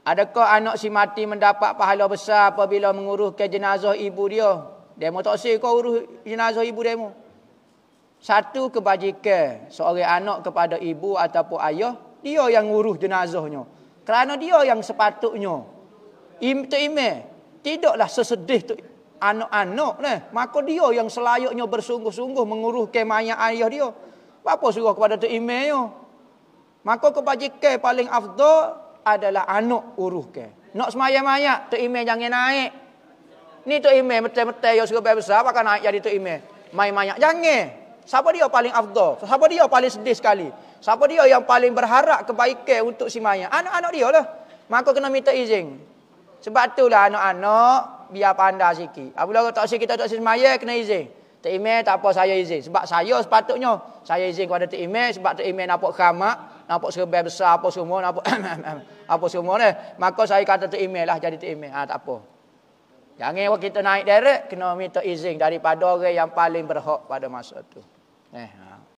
Adakah anak si mati mendapat pahala besar apabila menguruskan jenazah ibu dia? Demo tak sih kau urus jenazah ibu demo. Satu kebajikan seorang anak kepada ibu ataupun ayah, dia yang urus jenazahnya. Kerana dia yang sepatutnya. Im tu ime. Tidaklah sesedih tu anak-anak ne. Maka dia yang selayaknya bersungguh-sungguh menguruskan mayat ayah dia. Apa suruh kepada tu ime yo? Maka kebajikan paling afdol adalah anak uruh ke. Nak semayang mayat, tu Imeh jangan naik. Ni tu Imeh betul-betul yang suka besar, apakah naik jadi tu Imeh? Main mayat, jangan. Siapa dia paling afdol? Siapa dia paling sedih sekali? Siapa dia yang paling berharap kebaikan untuk si mayat? Anak-anak dia lah. Maka kena minta izin. Sebab tu lah anak-anak biar pandai sikit. Apabila tak sikit, kita tak si semayang, kena izin. Tak imeh, tak apa saya izin. Sebab saya sepatutnya. Saya izin kepada tak imeh sebab tak imeh nampak khamak nampak serbel besar apa semua nampak apa semua ni maka saya kata tu email lah jadi tu email ha, tak apa jangan waktu kita naik direct kena minta izin daripada orang yang paling berhak pada masa tu eh ha.